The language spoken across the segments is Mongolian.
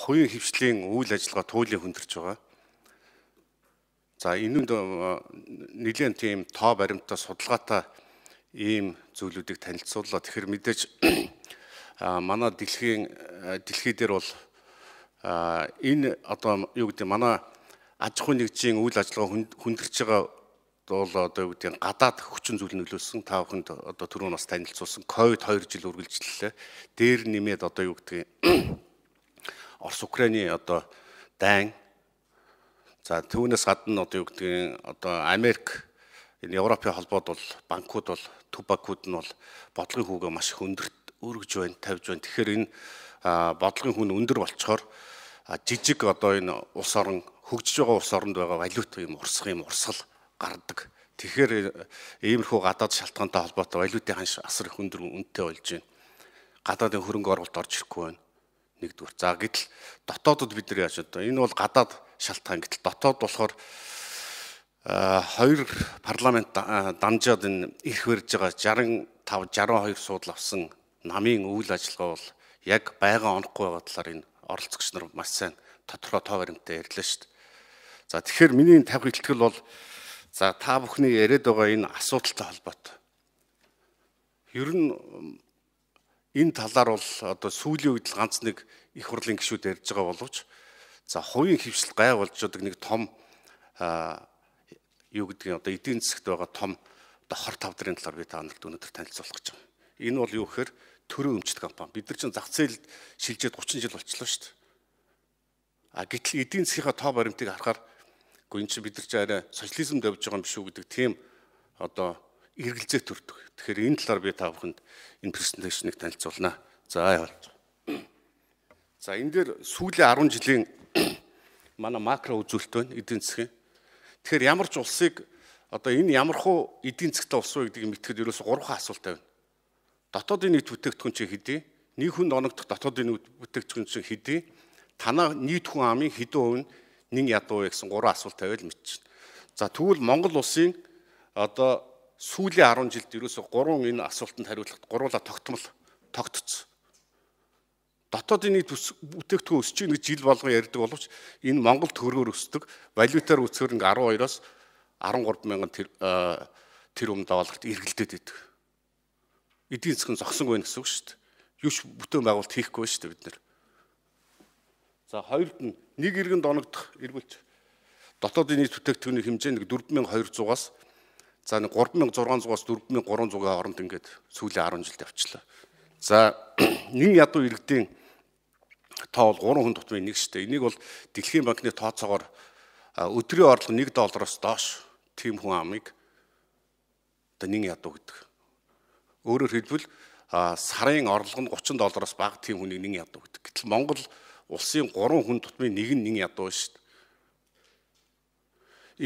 хувийн хөвслийн үйл ажиллагаа туулийг хөндөрч байгаа. За энэнд нэгэн тийм тоо баримттай судалгаатай ийм зүйлүүдийг танилцууллаа. Тэгэхээр мэдээж манай дэлхийн дэлхий дээр бол энэ одоо юу гэдэг манай аж ахуйн нэгжийн үйл ажиллагаа хөндөрч байгаа бол одоо юу гэдэг гадаад хүчин зүйл нөлөөлсөн та бүхэнд одоо түрүүн бас танилцуулсан ковид 2 жил үргэлжлэлээ дээр нэмээд одоо юу гэдэг Орос Украиний одоо дайн за түүнээс гадна одоо юу гэдгийг одоо Америк энэ Европын холбоод бол банкуд бол төв банкуд нь бол бодлогын хүүгээ маш хөндөрт өргөж байна, тавьж байна. Тэгэхээр энэ бодлогын хүн өндөр болцохоор жижиг одоо энэ улс орон хөгжиж байгаа улс оронд байгаа валют юм урсах юм урсгал гардаг. Тэгэхээр э, иймэрхүү гадаад шалтгаантай холбоотой валютын ханш асар их өндөр үнэтэй болж байна. Гадаадын хөрөнгө оруулалт орж ирэхгүй байна нэгдүгээр. За гэтэл дотоодод бид нэр яаж одоо энэ бол гадаад шалтгаан гэтэл дотоод болохоор хоёр парламент дамжаад энэ ирэх барьж байгаа 65 62 суудл авсан намын үйл ажиллагаа бол яг байгаа онохгүй байгаа талаар энэ оролцогч нар маш сайн тодорхой тоо баримтаа ярьлаа шүү дээ. За тэгэхээр миний тавих ихтгэл бол за та бүхний яриад байгаа энэ асуудалтай холбоотой. Ер нь энэ талаар бол одоо сүүлийн үед л ганц нэг их хурлын гишүүд ярьж байгаа боловч за хувийн хөвсөл гай болж байгаа нэг том юу гэдгийг одоо эдийн засагт байгаа том одоо хор тавдрын талаар би та нарт өнөөдөр танилцуулах гэж байна. Энэ бол юу гэхээр төрөө өмчт компани. Бид нар чинь зах зээлд шилжээд 30 жил болчихлоо шүү дээ. А гэтэл эдийн засгийнхаа тоо баримтыг харахаар гоо эн чинь бид нар чинь арай социализмд явж байгаа юм биш үү гэдэг тийм одоо эргэлзээ төрдөг. Тэгэхээр энэ талаар би та бүхэнд энэ презентацийг танилцуулна. За яваад. За энэ дээр сүүлийн 10 жилийн манай макро үзүүлэлт байна эдийн засгийн. Тэгэхээр ямар ч улсыг одоо энэ ямархуу эдийн засгтай улс вэ гэдгийг мэдхэд ерөөсө 3 ха асуулттай байна. Дотоодын нийт бүтээгдэхүүн чинь хэдий? Нэг хүнд оногдох дотоодын нийт бүтээгдэхүүн чинь хэдий? Танаа нийт хүн амын хэдэн хувь нь нэн ядуу вэ гэсэн 3 асуулт тавиад мэдчихнэ. За тэгвэл Монгол улсын одоо сүүлийн 10 жилд ерөөсө 3 энэ асуултанд хариулахад гуруула тогтмол тогтцсон. Дотоодын нийт бүтээгдэхүүн өсөж байгаа гэж жил болгон ярьдаг боловч энэ Монгол төгрөгөөр өсдөг, валютаар үсгээр ингээ 12-оос 13 мянган тэрбум долларт эргэлдээд идэв. Эдийн засгийн зогсонгүй байх гэсэн үг шүү дээ. Юуч бүтээн байгуулалт хийхгүй шүү дээ бид нэр. За хоёрд нь нэг иргэн доногдох эргүүлж дотоодын нийт бүтээгдэхүүний хэмжээ нэг 4200-аас 4500 За нэг 3600-аас 4300-ийн хооронд ингээд сүүлийн 10 жилд явчлаа. За нин ядуу иргэдийн тоо бол 3 хүн тутмын нэг шүү дээ. Энийг бол Дэлхийн банкны тооцоогоор өдрийн орлого 1 доллараас доош тийм хүн амыг одоо нин ядуу гэдэг. Өөрөөр хэлбэл сарын орлого нь 30 доллараас бага тийм хүнийг нин ядуу гэдэг. Гэтэл Монгол улсын 3 хүн тутмын нэг нь нин ядуу шүү дээ.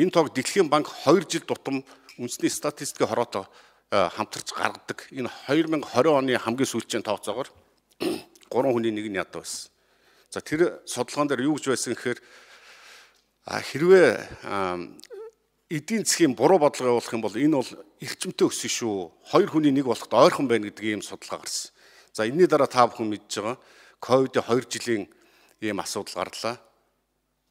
Энэ тоог Дэлхийн банк 2 жил тутам үндэсний статистикийн хороотой э, хамтарч гаргадаг. Энэ 2020 оны хамгийн сүүлийн тооцоогоор 3 хүний нэг нь ядуу байсан. За тэр судалгаан дээр юу гэж байсан гэхээр хэрвээ эдийн засгийн буруу бодлого явуулах юм бол энэ бол эрчимтэй өссөн шүү. Хоёр хүний нэг болоход ойрхон байна гэдэг ийм судалгаа гарсан. За энэний дараа та бүхэн мэдж байгаа ковидын 2 жилийн ийм асуудал гарлаа.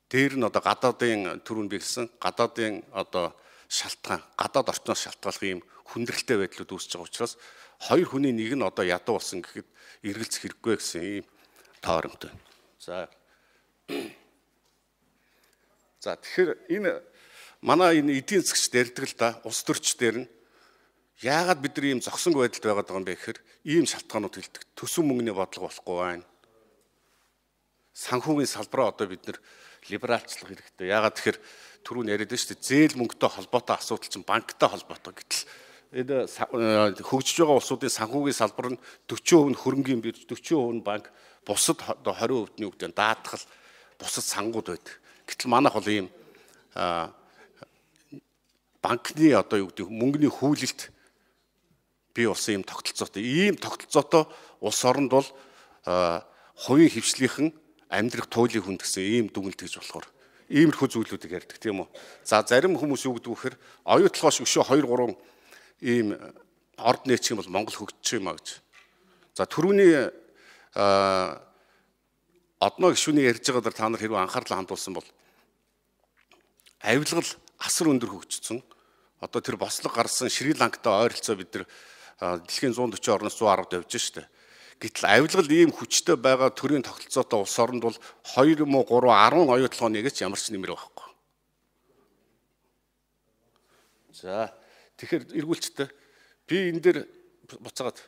Дээр нь одоо гадаадын төрөнд бэлсэн гадаадын одоо шалтгаан гадаад орчноос шалтгаалх ийм хүндрэлтэй байдлууд үүсэж байгаа учраас хоёр хүний нэг нь одоо ядуу болсон гэхэд эргэлзэх хэрэггүй гэсэн ийм тооромт байна. За. За тэгэхээр энэ манай энэ эдийн засгч дэрдэг л да ус төрч дээр нь яагаад бид нар ийм зогсонгүй байдалд байгаад байгаа юм бэ гэхээр ийм шалтгаанууд хилдэг. Төсөв мөнгөний бодлого болохгүй байна. Санхүүгийн салбараа одоо бид нар либералчлах хэрэгтэй. Ягаад тэгэхээр түрүүн яриад шүү дээ зээл мөнгөтэй холбоотой асуудал чинь банктай холбоотой гэтэл энэ э, хөгжиж байгаа улсуудын санхүүгийн салбар нь 40% нь хөрөнгөний бирж 40% нь банк бусад 20% нь юу гэдэг нь даатгал бусад сангууд байдаг. Гэтэл манайх бол ийм банкны одоо юу гэдэг мөнгөний хүүлэлт бий болсон ийм тогтолцоотой. Ийм тогтолцоотой улс оронд бол хувийн хөвшлийнхэн амьдрах туйлын хүн гэсэн ийм дүгнэлт гэж болохоор иймэрхүү зүйлүүдийг ярьдаг тийм үү. За зарим хүмүүс юу гэдэг вэ гэхээр оюутлогоос өшөө 2 3 ийм э, орд нээчих юм бол Монгол хөгжиж юм а гэж. За түрүүний э, одноо гişүний ярьж байгаа дээр та нар хэрвээ анхаарлаа хандуулсан бол авилгал асар өндөр хөгжсөн. Одоо тэр бослог гарсан Шри Ланктай ойролцоо бид нар э, дэлхийн 140 орноос 110-д явж штэ. Гэтэл авилгал ийм хүчтэй байгаа төрийн тогтолцоотой улс оронд бол 2 муу 3 10 оюутан хоногийг ч ямар ч нэмэр байхгүй. За тэгэхээр эргүүлчтэй би энэ дээр буцаагаад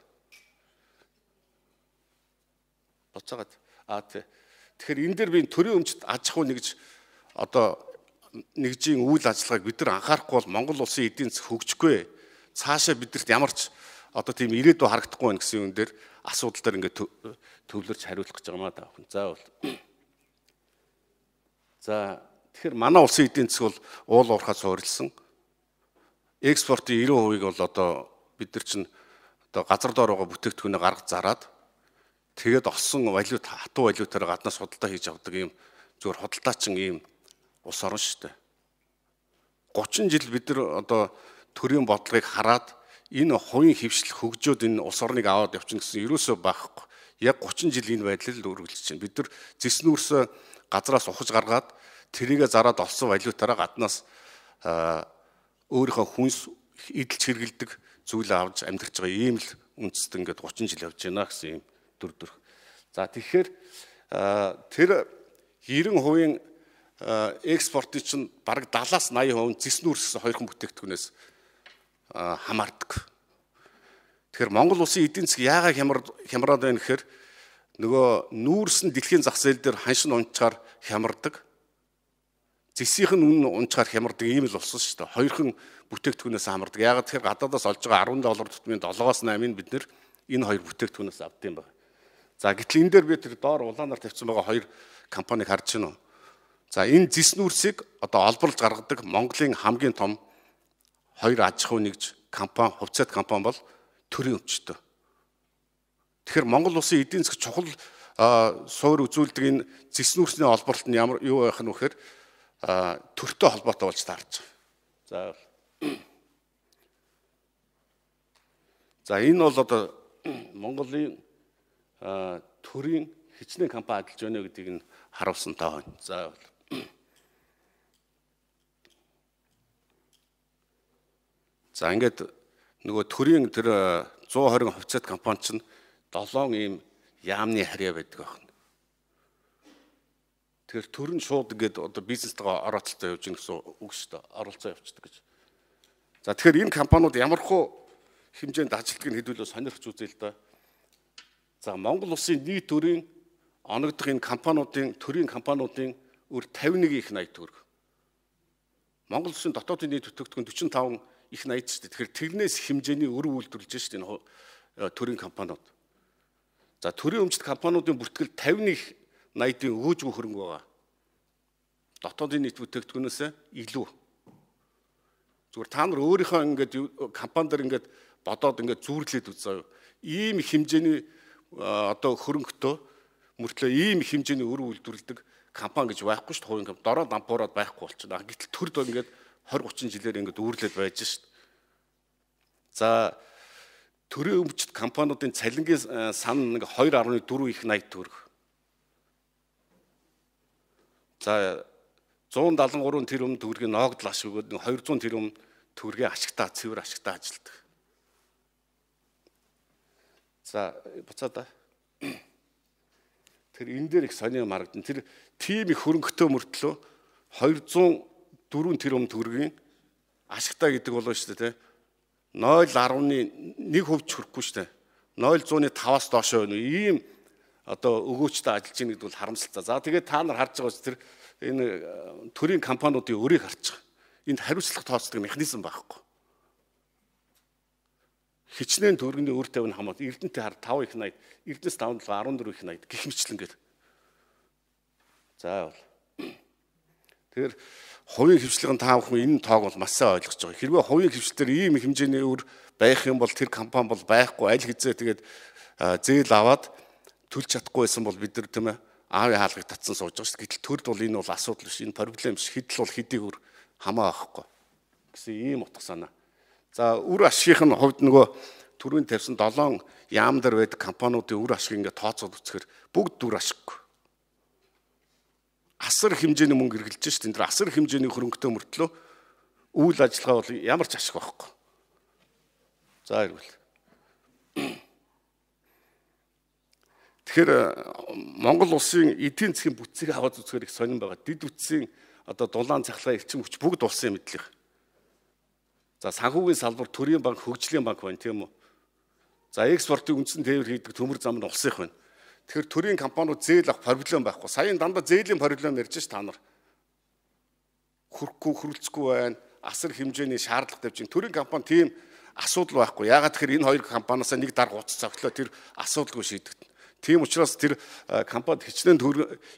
буцаагаад аа тий. Тэгэхээр энэ дээр би төрийн өмчт аж ахуй нэгж одоо нэгжийн үйл ажиллагааг бид нар анхаарахгүй бол Монгол улсын эдийн засаг хөгжихгүй. Цаашаа бидэрт ямар ч одоо тийм ирээдүй харагдахгүй байна гэсэн юм дээр асуудал дээр ингээд төвлөрч хариулах гэж байгаа маа даа хүн. Заавал. За тэгэхээр манай улсын эдийн засаг бол уул уурхаас суурилсан. Экспортын 90% -ийг бол одоо бид нар чинь одоо газар доор байгаа бүтээгдэхүүнээ гаргаж зараад тэгээд олсон валют хатуу валютаар гаднаас худалдаа хийж авдаг юм зүгээр худалдаачин ийм улс орон шүү дээ. 30 жил бид нар одоо төрийн бодлогыг хараад энэ хувийн хөвшил хөгжөөд энэ улс орныг аваад явчихна гэсэн ерөөсөө байхгүй. Яг 30 жилийн байдлаар л үргэлжилж чинь. Бид нар зэснүүрс газраас ухаж гаргаад тэрийгэ зараад олсон валютаараа гаднаас өөрийнхөө хүнс эдэлж хэргэлдэг зүйл авч амьдарч байгаа ийм л үндэст ингээд 30 жил явж байна гэсэн юм дүр төрх. За тэгэхээр тэр 90% экспортын чинь бараг 70-80% зэснүүрс хоёрхан бүтээгдэхүүнээс хамаардаг. Тэгэхээр Монгол улсын эдийн засаг яагаад хямар хямраад байна гэхээр нөгөө нүүрсэн дэлхийн зах зээл дээр ханшин унцаар хямардаг. Зэсийнх нь үн унцаар хямардаг ийм л болсон шүү дээ. Хоёрхан бүтээгдэхүүнээс хамардаг. Яагаад тэгэхээр гадаадаас олж байгаа 10 доллар тутмын 7-оос 8-ыг бид нэр энэ хоёр бүтээгдэхүүнээс авдсан байна. За гэтэл энэ дээр би тэр доор улаанаар тавьсан байгаа хоёр компаниг харж байна уу? За энэ зис нүүрсийг одоо олборлж гаргадаг Монголын хамгийн том хоёр аж ахуй нэгж компани, хувьцаат компани бол төрийн өмчтөө. Тэгэхээр Монгол улсын эдийн засаг чухал суур үзүүлдэг энэ зэснүүрсний олборлт нь ямар юу байх нь вэхээр төртөө холбоотой болж таарч байгаа. За. За энэ бол одоо Монголын төрийн хичнээн компани ажиллаж байна гэдгийг нь харуулсан таа. За. За ингээд нөгөө төрийн тэр 120 э, хувьцаат компани чинь 7 ийм яамны харьяа байдаг байна. Тэгэхээр төр нь шууд ингээд одоо бизнестээ орооцолтой явж гин гэсэн үг шүү дээ. Оролцоо явцдаг гэж. За тэгэхээр энэ компаниуд ямархуу хэмжээнд ажилтгийг хэдүүлээ сонирхч үзээл да. За Монгол улсын нийт төрийн оногдох энэ компаниудын төрийн компаниудын өр 51 их 80 төгрөг. Монгол улсын дотоодын нийт төтөгтгөн 45 их 80 шүү дээ. Тэгэхээр тэрнээс хэмжээний өр үйлдвэрлэж шүү дээ энэ э, төрийн компаниуд. За төрийн өмчт компаниудын бүртгэл 51 80-ийн өгөөжгүй хөрөнгө байгаа. Дотоодын нийт бүтээгдэхүүнээс илүү. Зүгээр та нар өөрийнхөө ингээд компанидэр ингээд бодоод ингээд зүүрлээд үз заяа. Ийм хэмжээний э, одоо хөрөнгөтэй мөртлөө ийм хэмжээний өр үйлдвэрлэдэг компани гэж байхгүй шүү дээ. Хувийн компани дороо дампуураад байхгүй болчихно. Гэтэл төрд ингээд 20 30 жилээр ингээд үүрлээд байж шүү дээ. За төрийн өмчт компаниудын цалингийн э, сан нэг 2.4 их 80 төгрөг. За 173 тэрбум төгрөгийн ноогдол ашиггүй 200 тэрбум төгрөгийн ашигтаа цэвэр ашигтаа ажилддаг. За буцаа да. Тэр энэ дээр их сони марагдана. Тэр тийм их хөрөнгөтэй мөртлөө 204 тэрбум төгрөгийн ашигтаа гэдэг болоо шүү дээ, тэ. 0.1% ч хүрэхгүй шүү дээ. 0.105-аас доош байна. Ийм одоо өгөөчтэй ажиллаж байгаа гэдэг бол харамсалтай. За тэгээд та нар харж байгаа ч тэр энэ э, төрийн компаниудын өрийг харчих. Энд хариуцлага тооцдог механизм байхгүй. Хичнээн төгрөгийн өр тавь нь хамаад Эрдэнэтэй хар 5 их 80, Эрдэнэс 5 7 14 их 80 гих мэтлэн гээд. За бол. Тэгэхээр хувийн хөвшлөгийн та бүхэн энэ тоог бол маш сайн ойлгож байгаа. Хэрвээ хувийн хөвшлөлтөр ийм хэмжээний өр байх юм бол тэр компани бол байхгүй аль хэзээ тэгээд зээл аваад төлж чадахгүй байсан бол бид нар тийм ээ аавын хаалгыг татсан сууж байгаа шүү дээ. Гэтэл төрд бол энэ бол асуудал биш. Энэ проблем биш. Хэдл бол хэдий өр хамаа авахгүй гэсэн ийм утга санаа. За үр ашигын хувьд нөгөө төрөнд тавьсан 7 яамдар байдаг компаниудын үр ашиг ингээд тооцоод үзэхээр бүгд дүр ашиггүй асар хэмжээний мөнгө эргэлж шүү дээ. Энд асар хэмжээний хөрөнгөтэй мөртлөө үйл ажиллагаа бол ямар ч ашиг байхгүй. За эргүүл. Тэгэхээр э, Монгол улсын эдийн засгийн бүтцийг аваад үзэхээр их сонирн байгаа. Дид бүтцийн одоо дулаан цахилгаан эрчим хүч бүгд улсын мэдлэг. За санхүүгийн салбар, төрийн банк, хөгжлийн банк байна тийм үү? За экспортын үндсэн тээвэр хийдэг төмөр зам нь улсынх байна. Тэгэхээр төрийн компаниуд зээл авах проблем байхгүй. Саяхан дандаа зээлийн проблем ярьж ш та нар. Хүрхгүй, хүрэлцэхгүй байна. Асар хэмжээний шаардлага тавьж байна. Төрийн компани тийм асуудал байхгүй. Яагаад тэгэхээр энэ хоёр компаниас нэг дарга утас цогтлоо тэр асуудалгүй шийдэгдэнэ. Тийм учраас тэр э, компанид хичнээн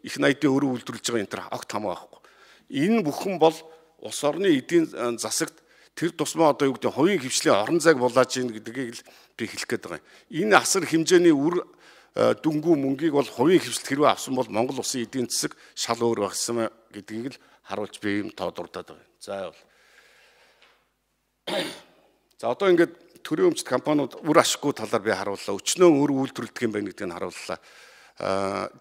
их найдын өрөө үйлдвэрлэж байгаа энэ тэр огт хамаа байхгүй. Энэ бүхэн бол улс орны эдийн э, засагт тэр тусмаа одоо юу гэдэг хувийн хвшлийн орон зайг булааж ийн гэдгийг л би хэлэх гээд байгаа юм. Энэ асар хэмжээний үр дүнгүү мөнгийг бол хувийн хөвсөлт хэрвээ авсан бол Монгол улсын эдийн засаг шал өөр багсан гэдгийг л харуулж би юм тоодурдаад байна. За бол. За одоо ингээд төрийн өмчт компаниуд үр ашиггүй талаар би харууллаа. Өчнөө өр үйлдвэрлэдэг юм байна гэдгийг харууллаа.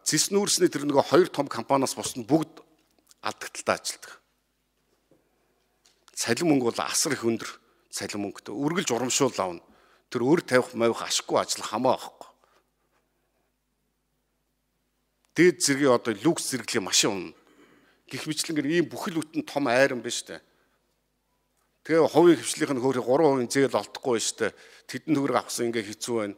Зис нүүрсний тэр нөгөө хоёр том компаниас босн бүгд алдагдaltaа ажилдаг. Цалин мөнгө бол асар их өндөр цалин мөнгөтэй. Үргэлж урамшуул авна. Тэр өр тавих мавих ашиггүй ажил хамаа байхгүй дээд зэргийн одоо люкс зэрэглэлийн машин унна. Гэх мэтлэнгэр ийм бүхэл бүтэн том айрын биш үү? Тэгээ хувийн хөвчлийнх нь хөөрхи 3% зээл олдохгүй шүү дээ. Тэдэн төгрөг авахсан ингээ хэцүү байна.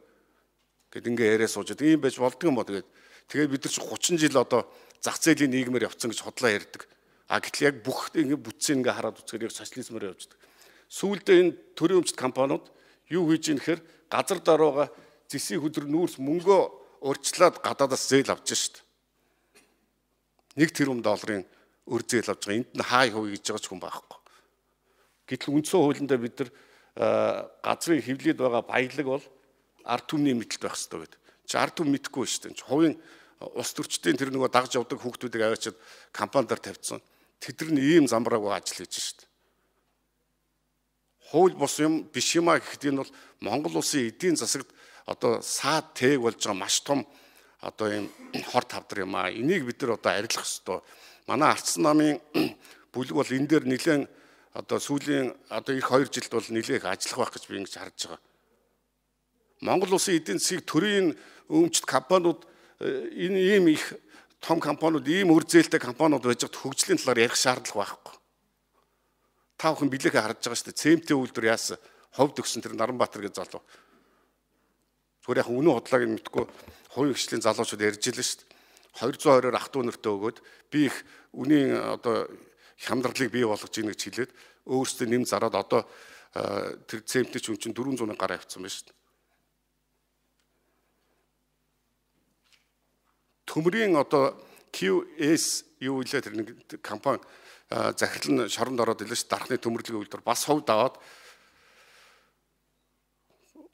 Гэт ингээ яриа суужад ийм байж болдго юм бо тэгээд. Тэгээд бид нар ч 30 жил одоо зах зээлийн нийгмээр явцсан гэж хотлоо ярьдаг. А гэтэл яг бүх ингээ бүтцийг ингээ хараад үзэхээр яг социализмээр явждаг. Сүүлдээ энэ төрийн өмчт компаниуд юу хийж ийм гэхээр газар дарууга зэсийн хөдөр нүүрс мөнгөө урьдчилаад гадаадас зээл авч шүү дээ. 1 тэрбум долларын өр зээл авч байгаа. Энд нь хай хувь гэж байгаа ч хүн байхгүй. Гэтэл үндсэн хуулиндаа бид нар газрын хөвлөд байгаа баялаг бол ард түмний мэдлэлд байх хэрэгтэй гэдэг. Чи ард түм мэдхгүй шүү дээ. Хувийн улс төрчдийн тэр нөгөө дагж явдаг хүүхдүүдийг аваачаад компанидаар тавьчихсан. Тэд нар ийм замбрааг ажил хийж шүү дээ. Хууль бос юм биш юм а гэхдээ энэ бол Монгол улсын эдийн засагт одоо саад тээг болж байгаа маш том одоо ийм хор тавдар юм аа. Энийг бид нар одоо арилгах ёстой. Манай арц намын бүлэг бол энэ дээр нэлээд одоо сүүлийн одоо их 2 жилд бол нэлээх ажиллах байх гэж би ингэж харж байгаа. Монгол улсын эдийн засгийг төрийн өмчт компаниуд э, энэ ийм их том компаниуд ийм үр зээлтэй компаниуд байж хад хөгжлийн талаар ярих шаардлага байхгүй. Та бүхэн билег харж байгаа шүү дээ. ЦМТ үйлдвэр яасан? Ховд өгсөн тэр Наранбаатар гэж залуу. Түгээр яхан үнэн худлааг нь мэдгүй хувийн хөгжлийн залуучууд ярьж илээ шүү дээ. 220-оор ах トゥ нэртөө өгөөд би их үнийн одоо хямдралыг бий болгож ийн гэж хэлээд өөрсдөө нэм зараад одоо тэр цемтний хүн чинь 400 гараа авцсан байна шүү дээ. Төмрийн одоо QS юу вэ тэр нэг компани захирал нь шоронд ороод илээш дарахны төмөрлөгийн үйлдвэр бас ховд аваад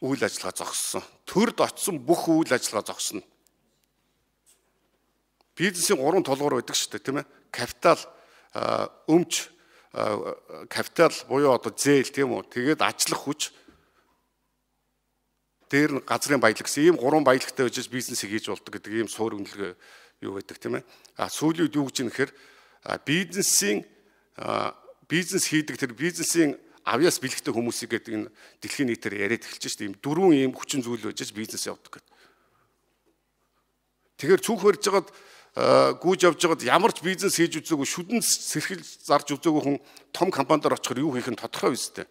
үйл ажиллагаа зогссон. Төрд очсон бүх үйл ажиллагаа зогссон. Бизнесийн гурван толгор байдаг шүү дээ, тийм ээ. Капитал өмч капитал буюу одоо зээл тийм үү. Тэгээд ажиллах хүч дээр нь газрын баялаг гэсэн ийм гурван баялагтай үжиж бизнесийг хийж болдог гэдэг ийм суур үнэлгээ юу байдаг тийм ээ. А сүүлийн үед юу гэж юм нэхэр бизнесийн бизнес хийдэг тэр бизнесийн авьяас бэлэгтэй хүмүүсийг гэдэг энэ дэлхийн нийтээр яриад эхэлж шүү дээ. Ийм дөрвөн ийм хүчин зүйл байж бизнес явдаг гэдэг. Тэгэхээр цүнх барьж байгаад гүйж явж байгаад ямар ч бизнес хийж үзээгүй шүдэн сэрхэл зарж үзээгүй хүн том компанидор очихоор юу хийх нь тодорхой биз дээ.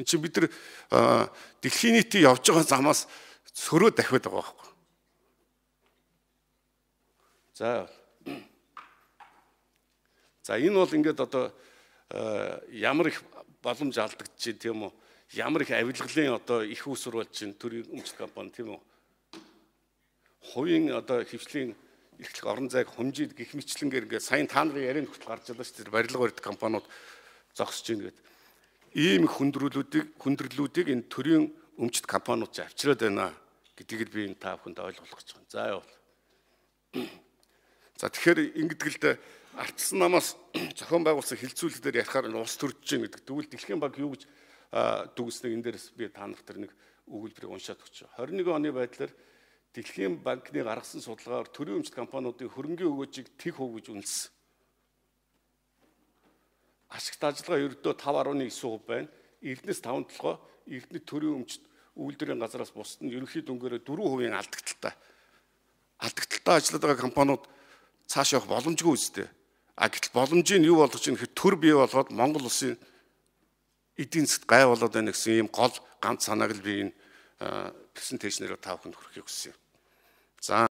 Энд чинь бид нар дэлхийн нийтийн явж байгаа замаас сөрөө дахиад байгаа байхгүй. За. За энэ бол ингээд одоо ямар их боломж алдагдаж чинь тийм үү? Ямар их авилгалын одоо их усур болж чинь төрийн өмчт компани тийм үү? Хувийн одоо хөвчлийн эрхлэх орон зайг хумжид гих мэтлэнгээр ингээд сайн та нарын ярианд хөтөл гарч байлаа шүү дээ. Барилга барьдаг компаниуд зогсож байна гэдэг. Ийм их хүндрэлүүдийг хүндрэлүүдийг энэ төрийн өмчт компаниуд ч авчираад байна гэдгийг би энэ та бүхэнд ойлгуулах гэж байна. За явал. За тэгэхээр ингэдэг л дээ ардсан намаас зохион байгуулсан хилцүүлэлтээр ярихаар энэ ус төрж гин гэдэг. Тэгвэл Дэлхийн банк юу гэж дүгснэг энэ дээрээс би та нар тэр нэг өгүүлбэрийг уншаад өгч. 21 оны байдлаар Дэлхийн банкны гаргасан судалгаагаар төрийн өмчт компаниудын хөрөнгөний өгөөжийг тэг хөв гэж үнэлсэн. Ашигт ажиллагаа ердөө 5.9% байна. Эрдэнэс 5 толгой эрдэнэ төрийн өмчт үйлдвэрийн газраас бусд нь ерөнхий дүнгээрээ 4% алдагдaltaй. Алдагдaltaй ажилладаг компаниуд цааш явах боломжгүй үстэй. А гэтэл боломжийн юу болгож чинь гэхэд төр бий болгоод Монгол улсын эдийн засгт гай болоод байна гэсэн ийм гол ганц санааг л би энэ тэгсэн тэгшнэрээ та бүхэнд хүргэхийг хүссэн юм. За